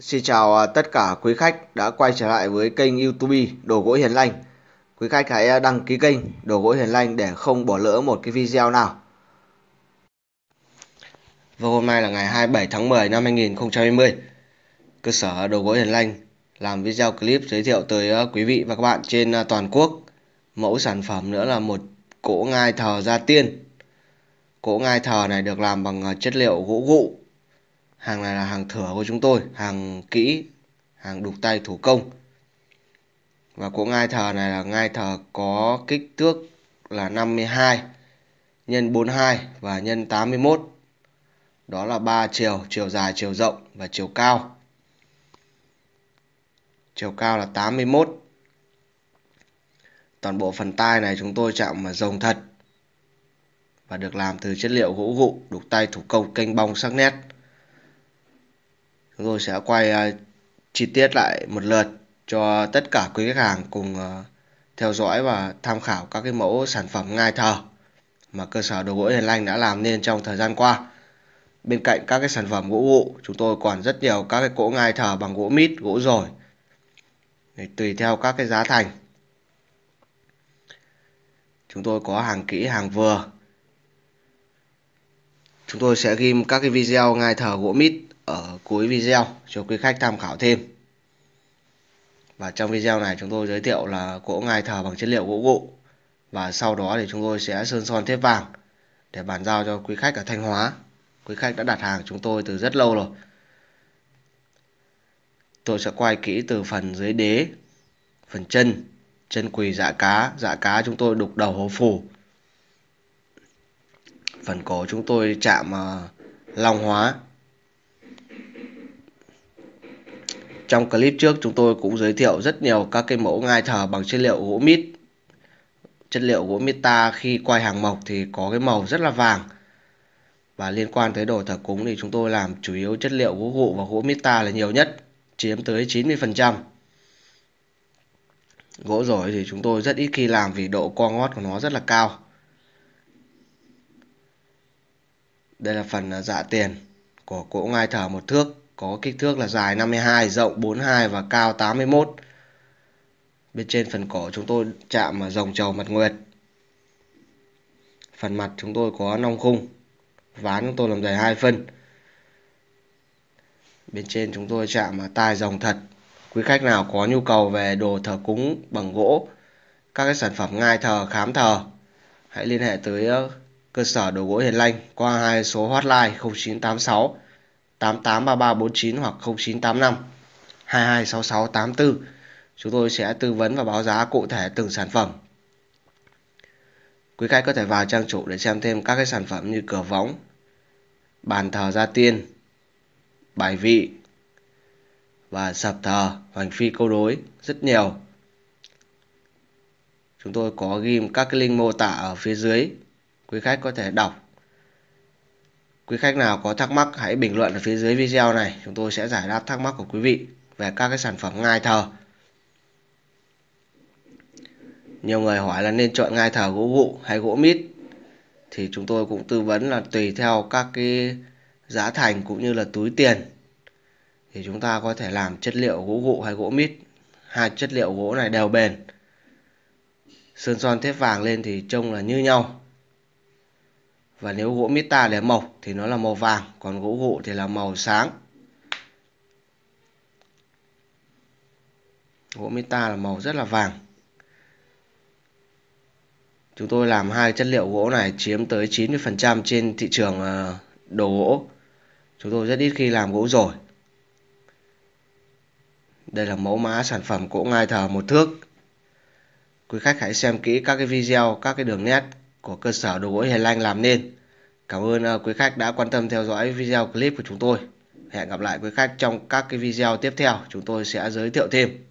Xin chào à, tất cả quý khách đã quay trở lại với kênh YouTube Đồ gỗ Hiền Lành. Quý khách hãy à, đăng ký kênh Đồ gỗ Hiền Lành để không bỏ lỡ một cái video nào. Và hôm nay là ngày 27 tháng 10 năm 2020. Cơ sở Đồ gỗ Hiền Lành làm video clip giới thiệu tới à, quý vị và các bạn trên toàn quốc. Mẫu sản phẩm nữa là một cỗ ngai thờ gia tiên. Cỗ ngai thờ này được làm bằng chất liệu gỗ gụ Hàng này là hàng thừa của chúng tôi, hàng kỹ, hàng đục tay thủ công. Và cỗ ngai thờ này là ngai thờ có kích thước là 52 nhân 42 và nhân 81. Đó là ba chiều, chiều dài, chiều rộng và chiều cao. Chiều cao là 81. Toàn bộ phần tai này chúng tôi chạm mà rồng thật và được làm từ chất liệu gỗ gụ, đục tay thủ công canh bong sắc nét chúng tôi sẽ quay à, chi tiết lại một lượt cho tất cả quý khách hàng cùng à, theo dõi và tham khảo các cái mẫu sản phẩm ngai thờ mà cơ sở đồ gỗ Hiền Lanh đã làm nên trong thời gian qua. Bên cạnh các cái sản phẩm gỗ vụ, chúng tôi còn rất nhiều các cái cỗ ngai thờ bằng gỗ mít, gỗ rồi. Để tùy theo các cái giá thành. Chúng tôi có hàng kỹ, hàng vừa. Chúng tôi sẽ ghim các cái video ngai thờ gỗ mít ở cuối video cho quý khách tham khảo thêm và trong video này chúng tôi giới thiệu là cỗ ngai thờ bằng chất liệu gỗ gụ và sau đó thì chúng tôi sẽ sơn son thép vàng để bàn giao cho quý khách ở Thanh Hóa quý khách đã đặt hàng chúng tôi từ rất lâu rồi tôi sẽ quay kỹ từ phần dưới đế phần chân chân quỳ dạ cá dạ cá chúng tôi đục đầu hố phủ phần cổ chúng tôi chạm uh, long hóa Trong clip trước chúng tôi cũng giới thiệu rất nhiều các cái mẫu ngai thờ bằng chất liệu gỗ mít. Chất liệu gỗ mít ta khi quay hàng mộc thì có cái màu rất là vàng. Và liên quan tới đồ thờ cúng thì chúng tôi làm chủ yếu chất liệu gỗ gụ và gỗ mít ta là nhiều nhất, chiếm tới 90%. Gỗ rồi thì chúng tôi rất ít khi làm vì độ co ngót của nó rất là cao. Đây là phần à, dạ tiền của cỗ ngai thờ một thước có kích thước là dài 52, rộng 42 và cao 81. Bên trên phần cổ chúng tôi chạm vào dòng trầu mặt nguyệt. Phần mặt chúng tôi có nong khung. Ván chúng tôi làm dài 2 phân. Bên trên chúng tôi chạm vào tai dòng thật. Quý khách nào có nhu cầu về đồ thờ cúng bằng gỗ, các cái sản phẩm ngai thờ, khám thờ, hãy liên hệ tới ờ, cơ sở đồ gỗ Hiền Lanh qua hai số hotline 0986 883349 hoặc 0985 226684. Chúng tôi sẽ tư vấn và báo giá cụ thể từng sản phẩm. Quý khách có thể vào trang chủ để xem thêm các cái sản phẩm như cửa võng, bàn thờ gia tiên, bài vị và sập thờ, hoành phi câu đối rất nhiều. Chúng tôi có ghim các cái link mô tả ở phía dưới. Quý khách có thể đọc Quý khách nào có thắc mắc hãy bình luận ở phía dưới video này, chúng tôi sẽ giải đáp thắc mắc của quý vị về các cái sản phẩm ngai thờ. Nhiều người hỏi là nên chọn ngai thờ gỗ vụ hay gỗ mít thì chúng tôi cũng tư vấn là tùy theo các cái giá thành cũng như là túi tiền thì chúng ta có thể làm chất liệu gỗ vụ hay gỗ mít hai chất liệu gỗ này đều bền sơn son thép vàng lên thì trông là như nhau và nếu gỗ mít ta để mộc thì nó là màu vàng còn gỗ gụ thì là màu sáng gỗ mít ta là màu rất là vàng chúng tôi làm hai chất liệu gỗ này chiếm tới 90% trên thị trường ờ, đồ gỗ chúng tôi rất ít khi làm gỗ rồi đây là mẫu mã sản phẩm gỗ ngai thờ một thước quý khách hãy xem kỹ các cái video các cái đường nét của cơ sở đồ gỗ Hiền Lanh làm nên. Cảm ơn ờ, quý khách đã quan tâm theo dõi video clip của chúng tôi. Hẹn gặp lại quý khách trong các cái video tiếp theo. Chúng tôi sẽ giới thiệu thêm.